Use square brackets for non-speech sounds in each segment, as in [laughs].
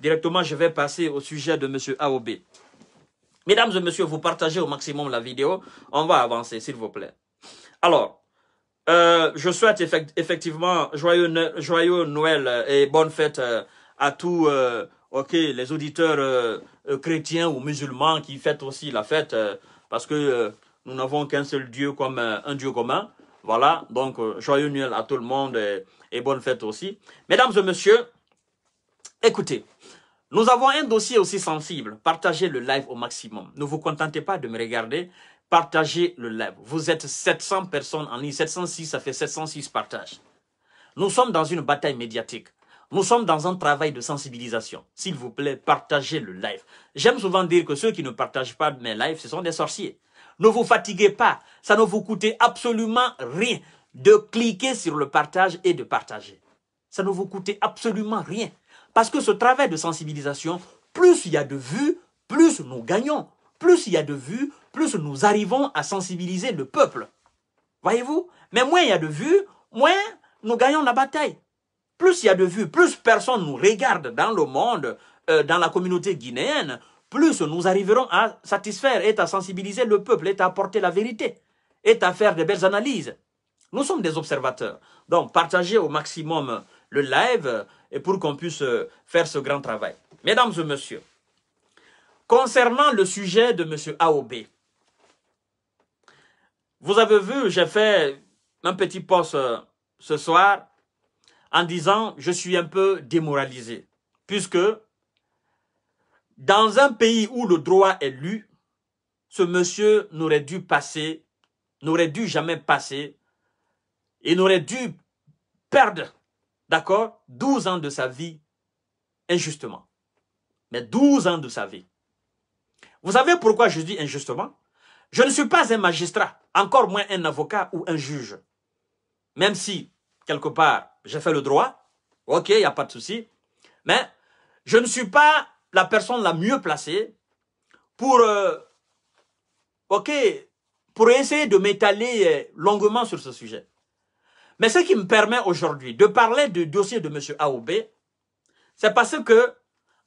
Directement, je vais passer au sujet de M. AOB. Mesdames et messieurs, vous partagez au maximum la vidéo. On va avancer, s'il vous plaît. Alors, euh, je souhaite effectivement joyeux, joyeux Noël euh, et bonne fête euh, à tous ok, les auditeurs chrétiens ou musulmans qui fêtent aussi la fête parce que nous n'avons qu'un seul Dieu comme un Dieu commun. Voilà, donc joyeux Noël à tout le monde et bonne fête aussi. Mesdames et messieurs, Écoutez, nous avons un dossier aussi sensible. Partagez le live au maximum. Ne vous contentez pas de me regarder. Partagez le live. Vous êtes 700 personnes en ligne. 706, ça fait 706 partages. Nous sommes dans une bataille médiatique. Nous sommes dans un travail de sensibilisation. S'il vous plaît, partagez le live. J'aime souvent dire que ceux qui ne partagent pas mes lives, ce sont des sorciers. Ne vous fatiguez pas. Ça ne vous coûte absolument rien de cliquer sur le partage et de partager. Ça ne vous coûte absolument rien. Parce que ce travail de sensibilisation, plus il y a de vues, plus nous gagnons. Plus il y a de vues, plus nous arrivons à sensibiliser le peuple. Voyez-vous Mais moins il y a de vues, moins nous gagnons la bataille. Plus il y a de vues, plus personne nous regarde dans le monde, euh, dans la communauté guinéenne, plus nous arriverons à satisfaire et à sensibiliser le peuple et à apporter la vérité et à faire de belles analyses. Nous sommes des observateurs. Donc, partagez au maximum le live, et pour qu'on puisse euh, faire ce grand travail. Mesdames et messieurs, concernant le sujet de M. Aob, vous avez vu, j'ai fait un petit post euh, ce soir en disant je suis un peu démoralisé, puisque dans un pays où le droit est lu, ce monsieur n'aurait dû passer, n'aurait dû jamais passer, et n'aurait dû perdre d'accord, 12 ans de sa vie injustement. Mais 12 ans de sa vie. Vous savez pourquoi je dis injustement Je ne suis pas un magistrat, encore moins un avocat ou un juge. Même si, quelque part, j'ai fait le droit, ok, il n'y a pas de souci. Mais je ne suis pas la personne la mieux placée pour, euh, ok, pour essayer de m'étaler euh, longuement sur ce sujet. Mais ce qui me permet aujourd'hui de parler du dossier de M. Aoubé, c'est parce que,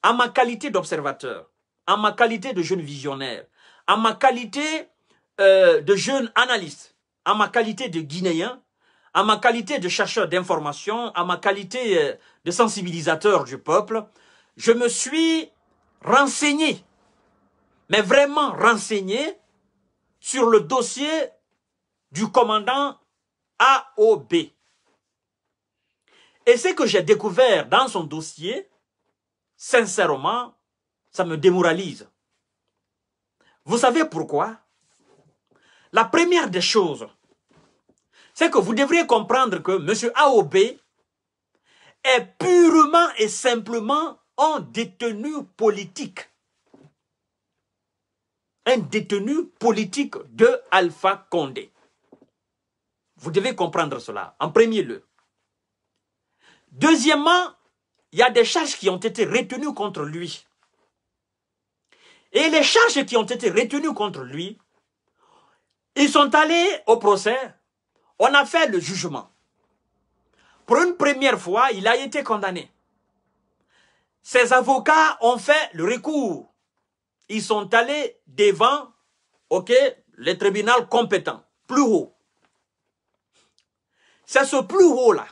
en ma qualité d'observateur, en ma qualité de jeune visionnaire, en ma qualité euh, de jeune analyste, en ma qualité de Guinéen, en ma qualité de chercheur d'information, en ma qualité euh, de sensibilisateur du peuple, je me suis renseigné, mais vraiment renseigné, sur le dossier du commandant AOB. Et ce que j'ai découvert dans son dossier, sincèrement, ça me démoralise. Vous savez pourquoi La première des choses, c'est que vous devriez comprendre que M. AOB est purement et simplement un détenu politique. Un détenu politique de Alpha Condé. Vous devez comprendre cela, en premier lieu. Deuxièmement, il y a des charges qui ont été retenues contre lui. Et les charges qui ont été retenues contre lui, ils sont allés au procès, on a fait le jugement. Pour une première fois, il a été condamné. Ses avocats ont fait le recours. Ils sont allés devant ok, le tribunal compétent, plus haut. C'est ce plus haut-là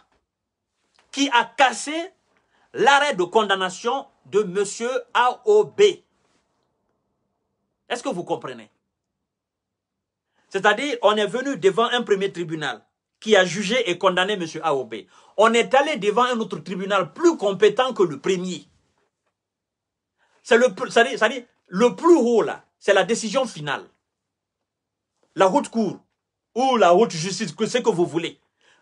qui a cassé l'arrêt de condamnation de M. AOB. Est-ce que vous comprenez C'est-à-dire, on est venu devant un premier tribunal qui a jugé et condamné M. AOB. On est allé devant un autre tribunal plus compétent que le premier. C'est le, ça le plus haut là, c'est la décision finale. La haute cour ou la haute justice, que ce que vous voulez.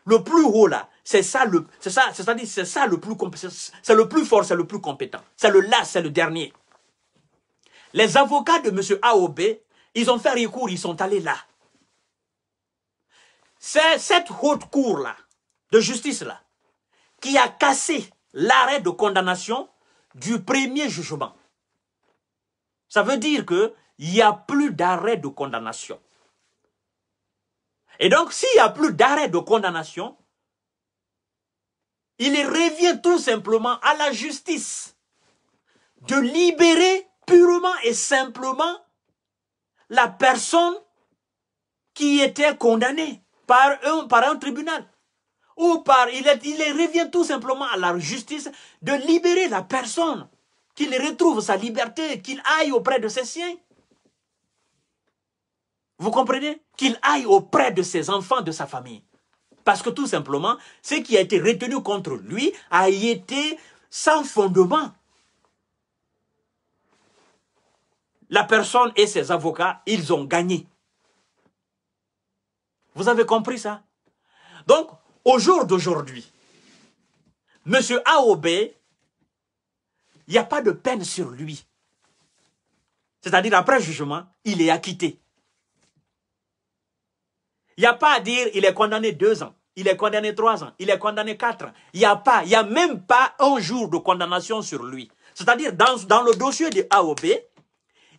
Le plus haut là, c'est ça le, c'est ça, c'est c'est ça le plus, c'est le plus fort, c'est le plus compétent. C'est le là, c'est le dernier. Les avocats de M. AOB, ils ont fait recours, ils sont allés là. C'est cette haute cour là, de justice là, qui a cassé l'arrêt de condamnation du premier jugement. Ça veut dire qu'il n'y a plus d'arrêt de condamnation. Et donc, s'il n'y a plus d'arrêt de condamnation, il revient tout simplement à la justice de libérer purement et simplement la personne qui était condamnée par un, par un tribunal. Ou par, il, il revient tout simplement à la justice de libérer la personne, qu'il retrouve sa liberté, qu'il aille auprès de ses siens. Vous comprenez Qu'il aille auprès de ses enfants, de sa famille. Parce que tout simplement, ce qui a été retenu contre lui a été sans fondement. La personne et ses avocats, ils ont gagné. Vous avez compris ça Donc, au jour d'aujourd'hui, M. Aob, il n'y a pas de peine sur lui. C'est-à-dire, après jugement, il est acquitté. Il n'y a pas à dire il est condamné deux ans, il est condamné trois ans, il est condamné quatre ans. Il n'y a pas, il n'y a même pas un jour de condamnation sur lui. C'est-à-dire, dans, dans le dossier de AOB,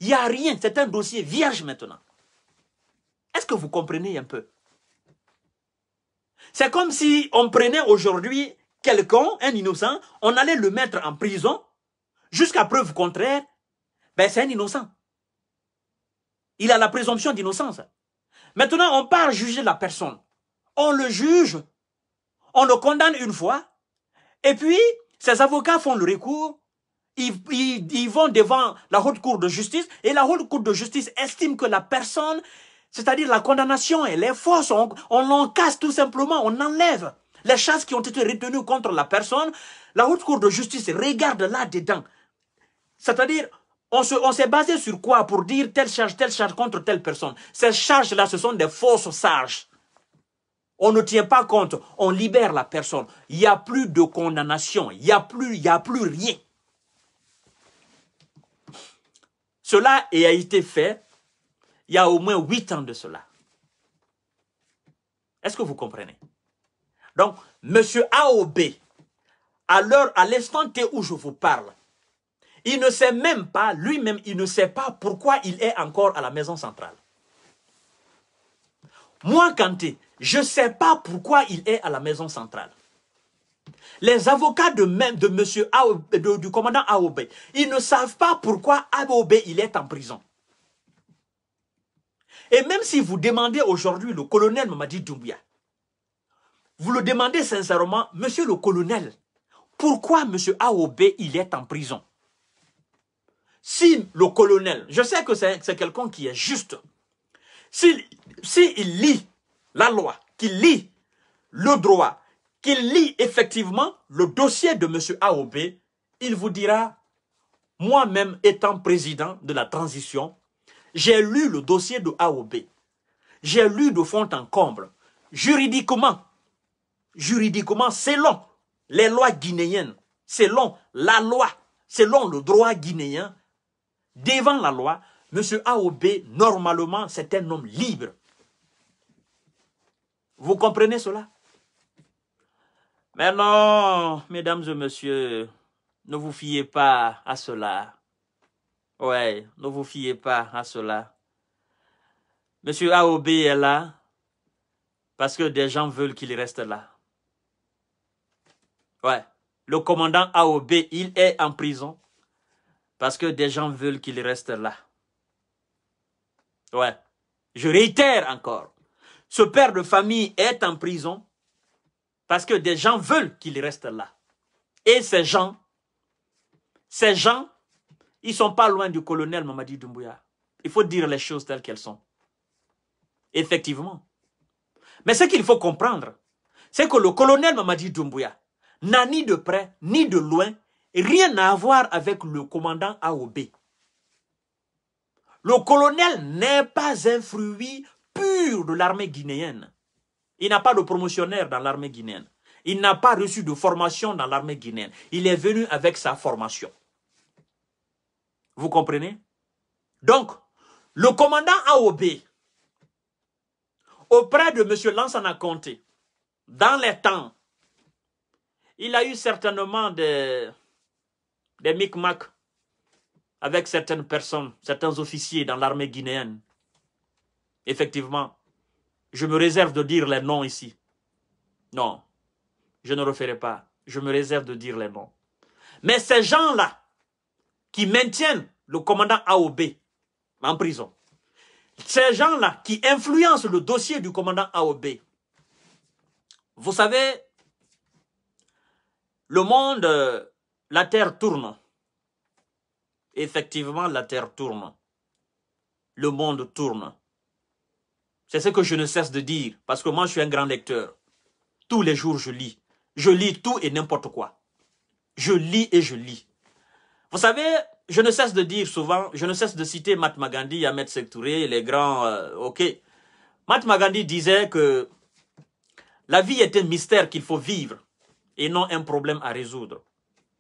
il n'y a rien. C'est un dossier vierge maintenant. Est-ce que vous comprenez un peu C'est comme si on prenait aujourd'hui quelqu'un, un innocent, on allait le mettre en prison, jusqu'à preuve contraire, ben c'est un innocent. Il a la présomption d'innocence. Maintenant, on part juger la personne. On le juge, on le condamne une fois, et puis ses avocats font le recours, ils, ils, vont devant la haute cour de justice, et la haute cour de justice estime que la personne, c'est-à-dire la condamnation, elle est fausse, on, on l'encasse tout simplement, on enlève les chances qui ont été retenues contre la personne. La haute cour de justice regarde là-dedans. C'est-à-dire, on s'est basé sur quoi pour dire telle charge, telle charge contre telle personne Ces charges-là, ce sont des fausses charges. On ne tient pas compte, on libère la personne. Il n'y a plus de condamnation, il n'y a, plus, il y a plus rien. Cela a été fait il y a au moins huit ans de cela. Est-ce que vous comprenez Donc, M. AOB, à l'instant où je vous parle, il ne sait même pas, lui-même, il ne sait pas pourquoi il est encore à la maison centrale. Moi, Kanté, je ne sais pas pourquoi il est à la maison centrale. Les avocats de même monsieur du commandant Aobé, ils ne savent pas pourquoi Aobé, il est en prison. Et même si vous demandez aujourd'hui le colonel Mamadi Doumbia, vous le demandez sincèrement, monsieur le colonel, pourquoi monsieur Aobé, il est en prison si le colonel, je sais que c'est quelqu'un qui est juste, s'il si, lit la loi, qu'il lit le droit, qu'il lit effectivement le dossier de M. AOB, il vous dira, moi-même étant président de la transition, j'ai lu le dossier de AOB. J'ai lu de fond en comble. Juridiquement, juridiquement, selon les lois guinéennes, selon la loi, selon le droit guinéen, Devant la loi, M. AOB, normalement, c'est un homme libre. Vous comprenez cela Mais non, mesdames et messieurs, ne vous fiez pas à cela. Ouais, ne vous fiez pas à cela. Monsieur AOB est là parce que des gens veulent qu'il reste là. Ouais, le commandant AOB, il est en prison parce que des gens veulent qu'il reste là. Ouais. Je réitère encore. Ce père de famille est en prison parce que des gens veulent qu'il reste là. Et ces gens, ces gens, ils sont pas loin du colonel Mamadi Doumbouya. Il faut dire les choses telles qu'elles sont. Effectivement. Mais ce qu'il faut comprendre, c'est que le colonel Mamadi Doumbouya n'a ni de près ni de loin Rien à voir avec le commandant AOB. Le colonel n'est pas un fruit pur de l'armée guinéenne. Il n'a pas de promotionnaire dans l'armée guinéenne. Il n'a pas reçu de formation dans l'armée guinéenne. Il est venu avec sa formation. Vous comprenez Donc, le commandant AOB, auprès de M. Lansana Conté, dans les temps, il a eu certainement des, des micmacs avec certaines personnes, certains officiers dans l'armée guinéenne. Effectivement, je me réserve de dire les noms ici. Non, je ne referai pas. Je me réserve de dire les noms. Mais ces gens-là qui maintiennent le commandant AOB en prison, ces gens-là qui influencent le dossier du commandant AOB, vous savez, le monde euh, la terre tourne. Effectivement, la terre tourne. Le monde tourne. C'est ce que je ne cesse de dire, parce que moi, je suis un grand lecteur. Tous les jours, je lis. Je lis tout et n'importe quoi. Je lis et je lis. Vous savez, je ne cesse de dire souvent, je ne cesse de citer Mahatma Gandhi, Ahmed Sektouré, les grands... Euh, ok. Mahatma Gandhi disait que la vie est un mystère qu'il faut vivre et non un problème à résoudre.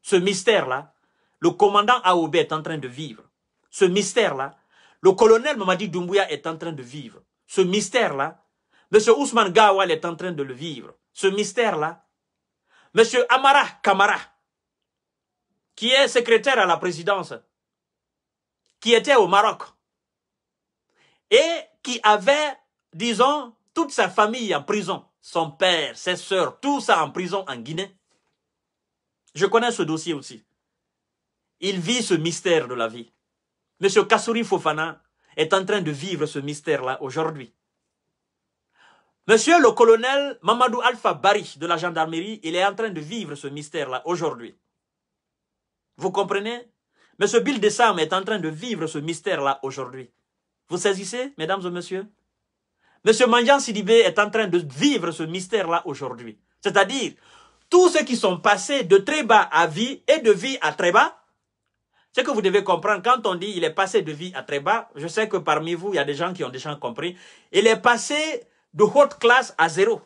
Ce mystère-là, le commandant Aoubé est en train de vivre. Ce mystère-là, le colonel Mamadi Doumbouya est en train de vivre. Ce mystère-là, M. Ousmane Gawal est en train de le vivre. Ce mystère-là, M. Amara Kamara, qui est secrétaire à la présidence, qui était au Maroc et qui avait, disons, toute sa famille en prison, son père, ses soeurs, tout ça en prison en Guinée, je connais ce dossier aussi. Il vit ce mystère de la vie. Monsieur Kassouri Fofana est en train de vivre ce mystère-là aujourd'hui. Monsieur le colonel Mamadou Alpha Bari de la gendarmerie, il est en train de vivre ce mystère-là aujourd'hui. Vous comprenez Monsieur Bill Dessam est en train de vivre ce mystère-là aujourd'hui. Vous saisissez, mesdames et messieurs Monsieur Mandjan Sidibé est en train de vivre ce mystère-là aujourd'hui. C'est-à-dire, tous ceux qui sont passés de très bas à vie et de vie à très bas, ce que vous devez comprendre, quand on dit il est passé de vie à très bas, je sais que parmi vous, il y a des gens qui ont déjà compris, il est passé de haute classe à zéro.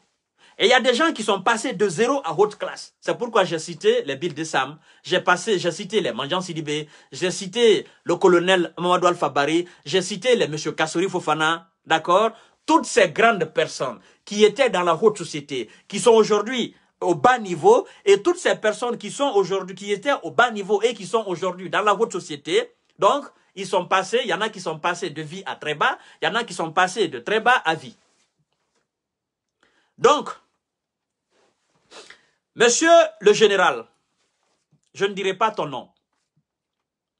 Et il y a des gens qui sont passés de zéro à haute classe. C'est pourquoi j'ai cité les Bill de Sam, j'ai passé, j'ai cité les Mandjan Sidibé, j'ai cité le colonel Mamadou Al-Fabari, j'ai cité les Monsieur Kassouri Fofana, d'accord Toutes ces grandes personnes qui étaient dans la haute société, qui sont aujourd'hui au bas niveau et toutes ces personnes qui sont aujourd'hui, qui étaient au bas niveau et qui sont aujourd'hui dans la haute société, donc ils sont passés, il y en a qui sont passés de vie à très bas, il y en a qui sont passés de très bas à vie. Donc, monsieur le général, je ne dirai pas ton nom,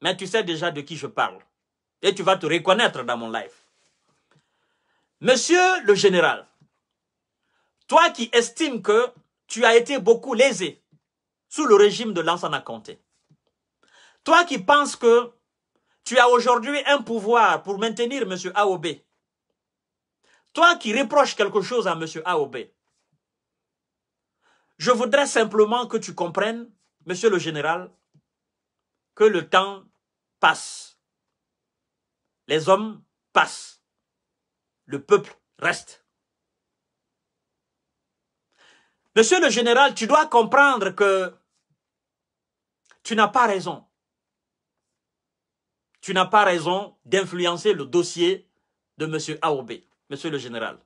mais tu sais déjà de qui je parle et tu vas te reconnaître dans mon live. Monsieur le général, toi qui estimes que tu as été beaucoup lésé sous le régime de Lansana Conté. Toi qui penses que tu as aujourd'hui un pouvoir pour maintenir M. Aob, toi qui reproches quelque chose à M. Aob, je voudrais simplement que tu comprennes, Monsieur le Général, que le temps passe. Les hommes passent. Le peuple reste. Monsieur le général, tu dois comprendre que tu n'as pas raison. Tu n'as pas raison d'influencer le dossier de Monsieur Aoubé, Monsieur le général.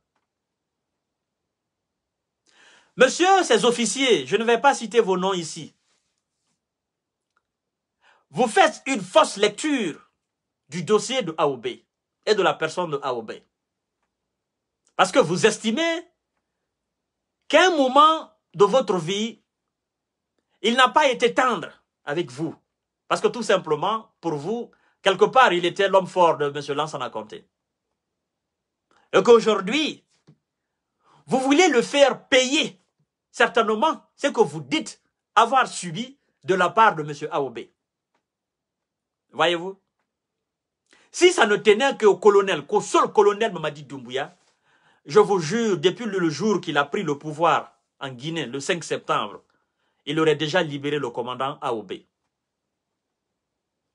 Monsieur, ces officiers, je ne vais pas citer vos noms ici. Vous faites une fausse lecture du dossier de Aoubé et de la personne de Aoubé. Parce que vous estimez qu'un moment de votre vie, il n'a pas été tendre avec vous. Parce que tout simplement, pour vous, quelque part, il était l'homme fort de M. a compté. Et qu'aujourd'hui, vous voulez le faire payer, certainement, ce que vous dites avoir subi de la part de M. Aobé. Voyez-vous Si ça ne tenait qu'au colonel, qu'au seul colonel Mamadi Doumbouya, je vous jure, depuis le jour qu'il a pris le pouvoir en Guinée, le 5 septembre, il aurait déjà libéré le commandant AOB.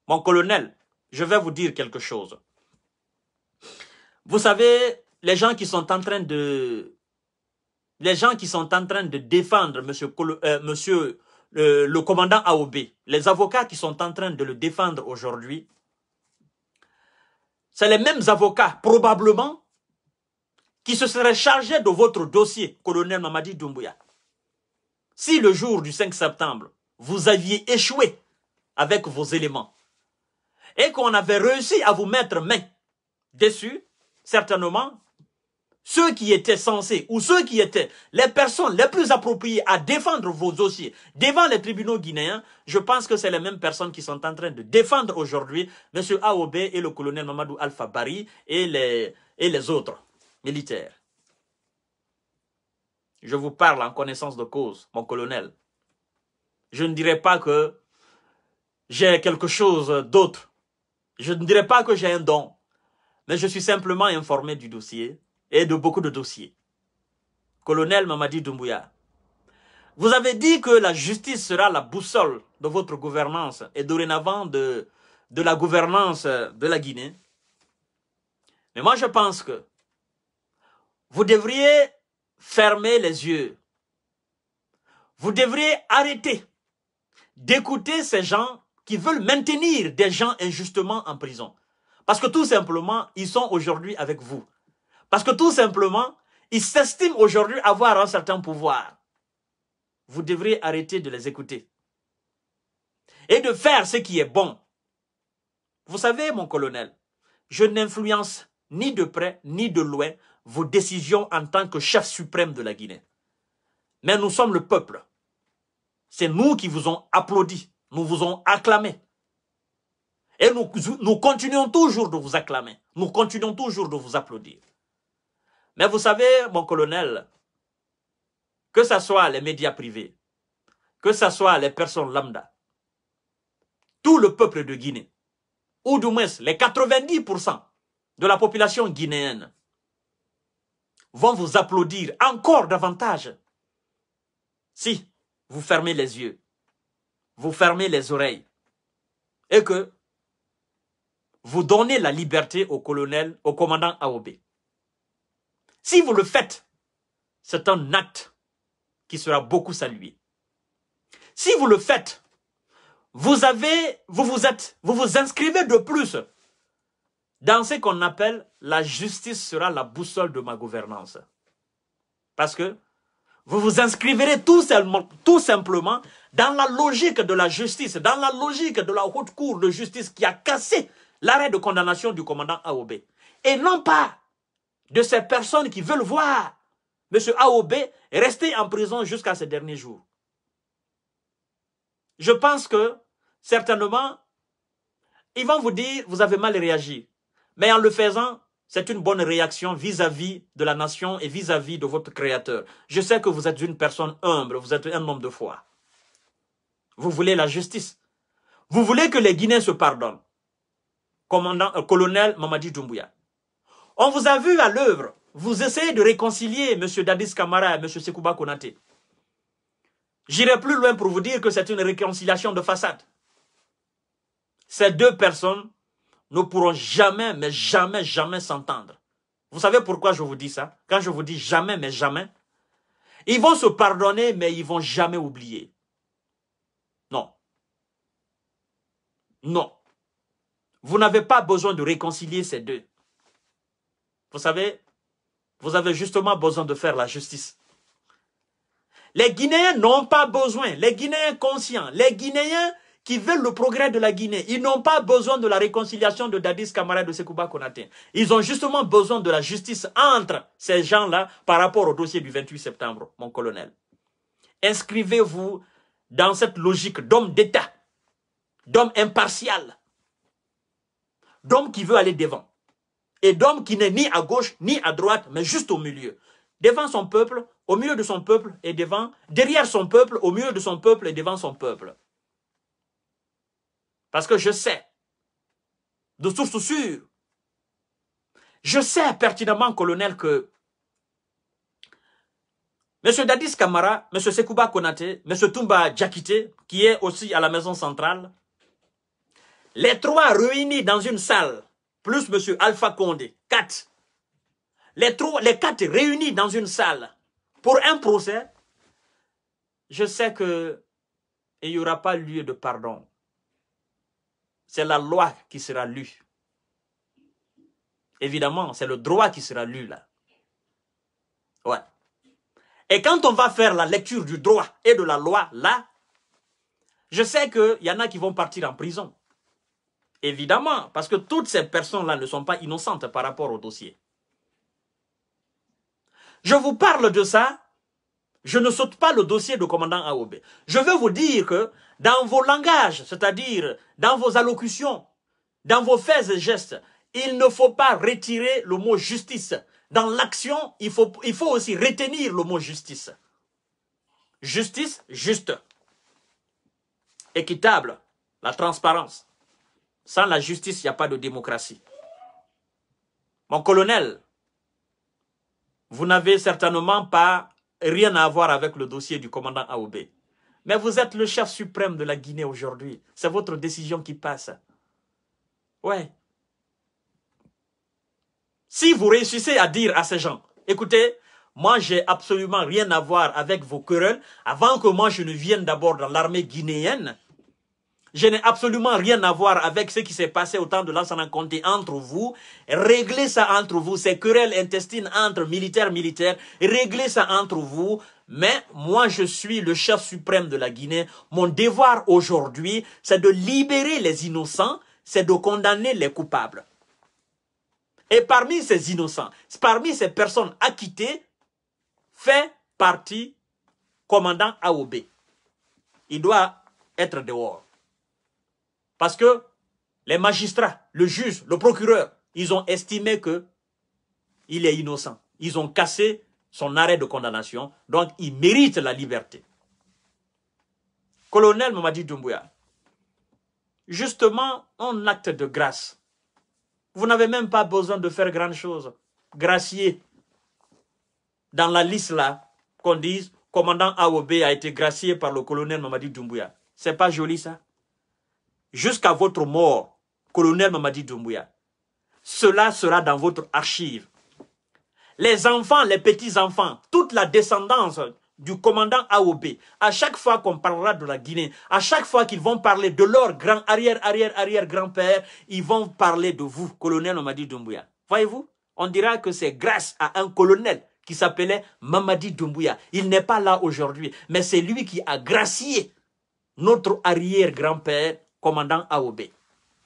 Mon colonel, je vais vous dire quelque chose. Vous savez, les gens qui sont en train de les gens qui sont en train de défendre monsieur, euh, euh, le commandant AOB, les avocats qui sont en train de le défendre aujourd'hui, c'est les mêmes avocats probablement qui se serait chargé de votre dossier, colonel Mamadi Doumbouya, si le jour du 5 septembre, vous aviez échoué avec vos éléments et qu'on avait réussi à vous mettre main dessus, certainement, ceux qui étaient censés ou ceux qui étaient les personnes les plus appropriées à défendre vos dossiers devant les tribunaux guinéens, je pense que c'est les mêmes personnes qui sont en train de défendre aujourd'hui M. Aobe et le colonel Mamadou Alpha Bari et les, et les autres militaire. Je vous parle en connaissance de cause, mon colonel. Je ne dirai pas que j'ai quelque chose d'autre. Je ne dirai pas que j'ai un don. Mais je suis simplement informé du dossier et de beaucoup de dossiers. Colonel Mamadi Doumbouya, vous avez dit que la justice sera la boussole de votre gouvernance et dorénavant de, de la gouvernance de la Guinée. Mais moi, je pense que vous devriez fermer les yeux. Vous devriez arrêter d'écouter ces gens qui veulent maintenir des gens injustement en prison. Parce que tout simplement, ils sont aujourd'hui avec vous. Parce que tout simplement, ils s'estiment aujourd'hui avoir un certain pouvoir. Vous devriez arrêter de les écouter. Et de faire ce qui est bon. Vous savez, mon colonel, je n'influence ni de près ni de loin vos décisions en tant que chef suprême de la Guinée. Mais nous sommes le peuple. C'est nous qui vous ont applaudi, nous vous ont acclamé. Et nous, nous continuons toujours de vous acclamer, nous continuons toujours de vous applaudir. Mais vous savez, mon colonel, que ce soit les médias privés, que ce soit les personnes lambda, tout le peuple de Guinée, ou du moins les 90% de la population guinéenne, vont vous applaudir encore davantage. Si vous fermez les yeux, vous fermez les oreilles et que vous donnez la liberté au colonel, au commandant Aobé. Si vous le faites, c'est un acte qui sera beaucoup salué. Si vous le faites, vous avez, vous vous êtes, vous vous inscrivez de plus dans ce qu'on appelle la justice sera la boussole de ma gouvernance. Parce que vous vous inscriverez tout, simplement dans la logique de la justice, dans la logique de la haute cour de justice qui a cassé l'arrêt de condamnation du commandant AOB. Et non pas de ces personnes qui veulent voir M. AOB rester en prison jusqu'à ces derniers jours. Je pense que, certainement, ils vont vous dire, vous avez mal réagi. Mais en le faisant, c'est une bonne réaction vis-à-vis de la nation et vis-à-vis de votre Créateur. Je sais que vous êtes une personne humble, vous êtes un homme de foi. Vous voulez la justice. Vous voulez que les Guinéens se pardonnent. Commandant, euh, colonel Mamadi Doumbouya. On vous a vu à l'œuvre. Vous essayez de réconcilier M. Dadis Kamara et M. Sekouba Konate. J'irai plus loin pour vous dire que c'est une réconciliation de façade. Ces deux personnes ne pourront jamais, mais jamais, jamais s'entendre. Vous savez pourquoi je vous dis ça Quand je vous dis jamais, mais jamais, ils vont se pardonner, mais ils vont jamais oublier. Non. Non. Vous n'avez pas besoin de réconcilier ces deux. Vous savez, vous avez justement besoin de faire la justice. Les Guinéens n'ont pas besoin. Les Guinéens conscients, les Guinéens qui veulent le progrès de la Guinée. Ils n'ont pas besoin de la réconciliation de Dadis Camara de Sekouba Konaté. Ils ont justement besoin de la justice entre ces gens-là par rapport au dossier du 28 septembre, mon colonel. Inscrivez-vous dans cette logique d'homme d'État, d'homme impartial, d'homme qui veut aller devant et d'homme qui n'est ni à gauche ni à droite, mais juste au milieu. Devant son peuple, au milieu de son peuple et devant, derrière son peuple, au milieu de son peuple et devant son peuple. Parce que je sais, de source sûre, je sais pertinemment, colonel, que M. Dadis Kamara, M. Sekouba Konate, M. Toumba Djakite, qui est aussi à la maison centrale, les trois réunis dans une salle, plus M. Alpha Condé, quatre, les, trois, les quatre réunis dans une salle pour un procès, je sais qu'il n'y aura pas lieu de pardon c'est la loi qui sera lue. Évidemment, c'est le droit qui sera lu là. Ouais. Et quand on va faire la lecture du droit et de la loi là, je sais qu'il y en a qui vont partir en prison. Évidemment, parce que toutes ces personnes-là ne sont pas innocentes par rapport au dossier. Je vous parle de ça je ne saute pas le dossier de commandant AOB. Je veux vous dire que dans vos langages, c'est-à-dire dans vos allocutions, dans vos faits et gestes, il ne faut pas retirer le mot justice. Dans l'action, il faut, il faut aussi retenir le mot justice. Justice, juste. Équitable, la transparence. Sans la justice, il n'y a pas de démocratie. Mon colonel, vous n'avez certainement pas rien à voir avec le dossier du commandant Aoubé. Mais vous êtes le chef suprême de la Guinée aujourd'hui. C'est votre décision qui passe. Ouais. Si vous réussissez à dire à ces gens, écoutez, moi j'ai absolument rien à voir avec vos querelles, avant que moi je ne vienne d'abord dans l'armée guinéenne, je n'ai absolument rien à voir avec ce qui s'est passé au temps de en comté entre vous. Réglez ça entre vous, ces querelles intestines entre militaires, militaires. Réglez ça entre vous. Mais moi, je suis le chef suprême de la Guinée. Mon devoir aujourd'hui, c'est de libérer les innocents, c'est de condamner les coupables. Et parmi ces innocents, parmi ces personnes acquittées, fait partie commandant AOB. Il doit être dehors. Parce que les magistrats, le juge, le procureur, ils ont estimé que il est innocent. Ils ont cassé son arrêt de condamnation, donc il mérite la liberté. Colonel Mamadi Doumbouya, justement, un acte de grâce. Vous n'avez même pas besoin de faire grand chose. Gracier. Dans la liste là, qu'on dise, commandant AOB a été gracié par le colonel Mamadi Doumbouya. C'est pas joli ça jusqu'à votre mort, colonel Mamadi Doumbouya. Cela sera dans votre archive. Les enfants, les petits-enfants, toute la descendance du commandant AOB, à chaque fois qu'on parlera de la Guinée, à chaque fois qu'ils vont parler de leur grand arrière, arrière, arrière grand-père, ils vont parler de vous, colonel Mamadi Doumbouya. Voyez-vous On dira que c'est grâce à un colonel qui s'appelait Mamadi Doumbouya. Il n'est pas là aujourd'hui, mais c'est lui qui a gracié notre arrière-grand-père commandant AOB,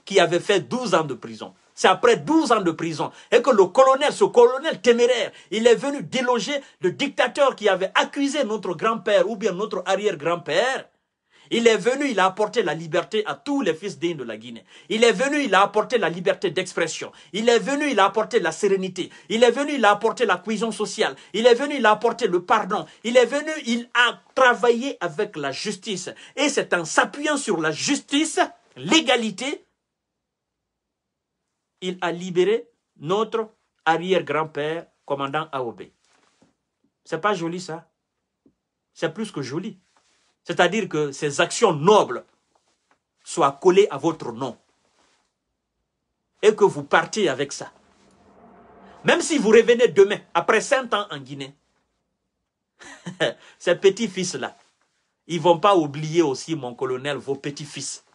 qui avait fait 12 ans de prison. C'est après 12 ans de prison et que le colonel, ce colonel téméraire, il est venu déloger le dictateur qui avait accusé notre grand-père ou bien notre arrière-grand-père il est venu, il a apporté la liberté à tous les fils d'Inde de la Guinée. Il est venu, il a apporté la liberté d'expression. Il est venu, il a apporté la sérénité. Il est venu, il a apporté la cohésion sociale. Il est venu, il a apporté le pardon. Il est venu, il a travaillé avec la justice. Et c'est en s'appuyant sur la justice, l'égalité, il a libéré notre arrière-grand-père, commandant Aobé. C'est pas joli ça. C'est plus que joli. C'est-à-dire que ces actions nobles soient collées à votre nom. Et que vous partiez avec ça. Même si vous revenez demain, après cinq ans en Guinée, [laughs] ces petits-fils-là, ils ne vont pas oublier aussi, mon colonel, vos petits-fils.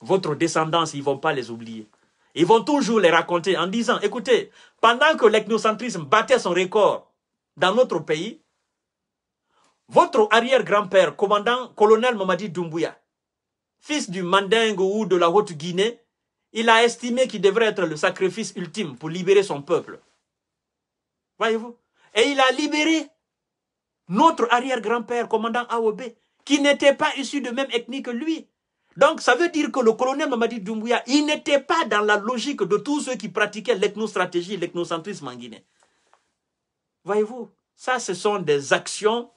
Votre descendance, ils ne vont pas les oublier. Ils vont toujours les raconter en disant, écoutez, pendant que l'ethnocentrisme battait son record dans notre pays, votre arrière-grand-père, commandant colonel Mamadi Doumbouya, fils du Mandingue ou de la Haute-Guinée, il a estimé qu'il devrait être le sacrifice ultime pour libérer son peuple. Voyez-vous Et il a libéré notre arrière-grand-père, commandant AOB, qui n'était pas issu de même ethnie que lui. Donc ça veut dire que le colonel Mamadi Doumbouya, il n'était pas dans la logique de tous ceux qui pratiquaient l'ethnostratégie, l'ethnocentrisme en Guinée. Voyez-vous Ça, ce sont des actions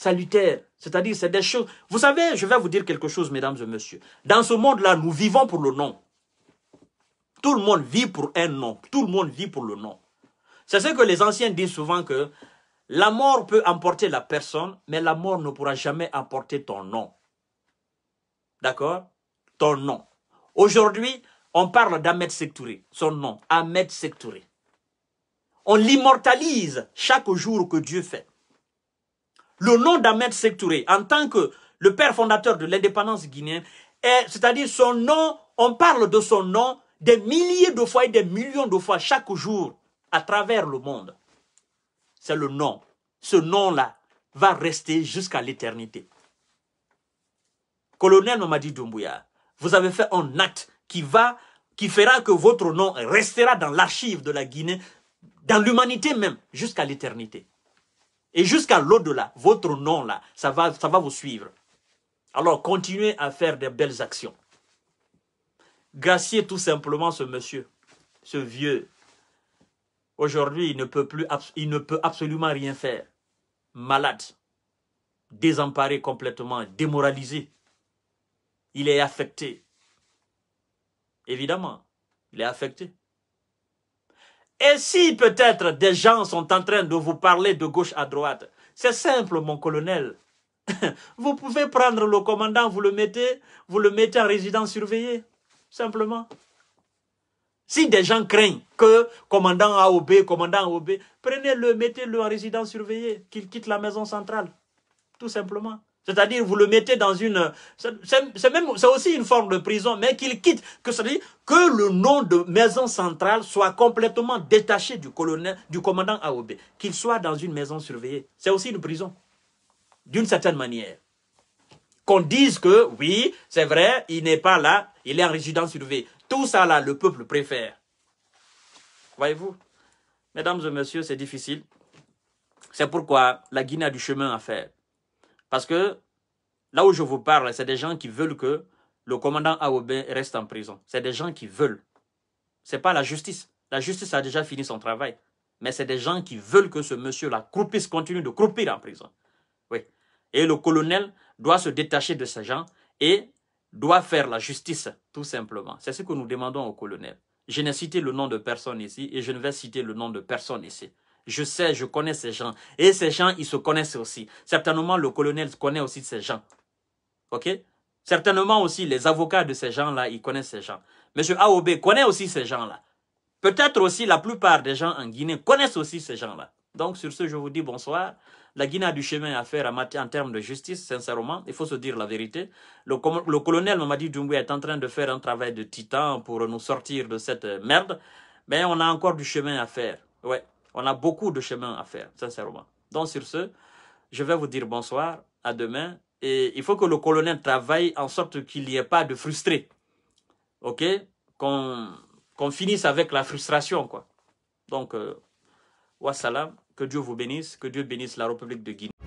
salutaire, C'est-à-dire, c'est des choses... Vous savez, je vais vous dire quelque chose, mesdames et messieurs. Dans ce monde-là, nous vivons pour le nom. Tout le monde vit pour un nom. Tout le monde vit pour le nom. C'est ce que les anciens disent souvent que la mort peut emporter la personne, mais la mort ne pourra jamais emporter ton nom. D'accord Ton nom. Aujourd'hui, on parle d'Ahmed Sektouré, son nom, Ahmed Sektouré. On l'immortalise chaque jour que Dieu fait. Le nom d'Ahmed Sektouré, en tant que le père fondateur de l'indépendance guinéenne, c'est-à-dire son nom, on parle de son nom des milliers de fois et des millions de fois chaque jour à travers le monde. C'est le nom. Ce nom-là va rester jusqu'à l'éternité. Colonel Nomadi Doumbouya, vous avez fait un acte qui va, qui fera que votre nom restera dans l'archive de la Guinée, dans l'humanité même, jusqu'à l'éternité. Et jusqu'à l'au-delà, votre nom là, ça va, ça va vous suivre. Alors continuez à faire des belles actions. Graciez tout simplement ce monsieur, ce vieux. Aujourd'hui, il ne peut plus, il ne peut absolument rien faire. Malade, désemparé complètement, démoralisé. Il est affecté. Évidemment, il est affecté. Et si peut-être des gens sont en train de vous parler de gauche à droite, c'est simple, mon colonel. [laughs] Vous pouvez prendre le commandant, vous le mettez, vous le mettez en résidence surveillée, simplement. Si des gens craignent que commandant AOB, commandant AOB, prenez-le, mettez-le en résidence surveillée, qu'il quitte la maison centrale, tout simplement. C'est-à-dire, vous le mettez dans une... C'est même, c'est aussi une forme de prison, mais qu'il quitte. Que dit que le nom de maison centrale soit complètement détaché du colonel, du commandant AOB. Qu'il soit dans une maison surveillée. C'est aussi une prison. D'une certaine manière. Qu'on dise que, oui, c'est vrai, il n'est pas là, il est en résidence surveillée. Tout ça là, le peuple préfère. Voyez-vous Mesdames et messieurs, c'est difficile. C'est pourquoi la Guinée a du chemin à faire. Parce que là où je vous parle, c'est des gens qui veulent que le commandant Aobé reste en prison. C'est des gens qui veulent. Ce n'est pas la justice. La justice a déjà fini son travail. Mais c'est des gens qui veulent que ce monsieur-là croupisse, continue de croupir en prison. Oui. Et le colonel doit se détacher de ces gens et doit faire la justice, tout simplement. C'est ce que nous demandons au colonel. Je n'ai cité le nom de personne ici et je ne vais citer le nom de personne ici. Je sais, je connais ces gens. Et ces gens, ils se connaissent aussi. Certainement, le colonel connaît aussi ces gens. OK Certainement aussi, les avocats de ces gens-là, ils connaissent ces gens. Monsieur Aob connaît aussi ces gens-là. Peut-être aussi, la plupart des gens en Guinée connaissent aussi ces gens-là. Donc, sur ce, je vous dis bonsoir. La Guinée a du chemin à faire en termes de justice, sincèrement. Il faut se dire la vérité. Le, le colonel Mamadi Doumbouya est en train de faire un travail de titan pour nous sortir de cette euh, merde. Mais on a encore du chemin à faire. Ouais. On a beaucoup de chemin à faire, sincèrement. Donc sur ce, je vais vous dire bonsoir, à demain. Et il faut que le colonel travaille en sorte qu'il n'y ait pas de frustré. OK Qu'on finisse avec la frustration, quoi. Donc, euh, wa que Dieu vous bénisse, que Dieu bénisse la République de Guinée.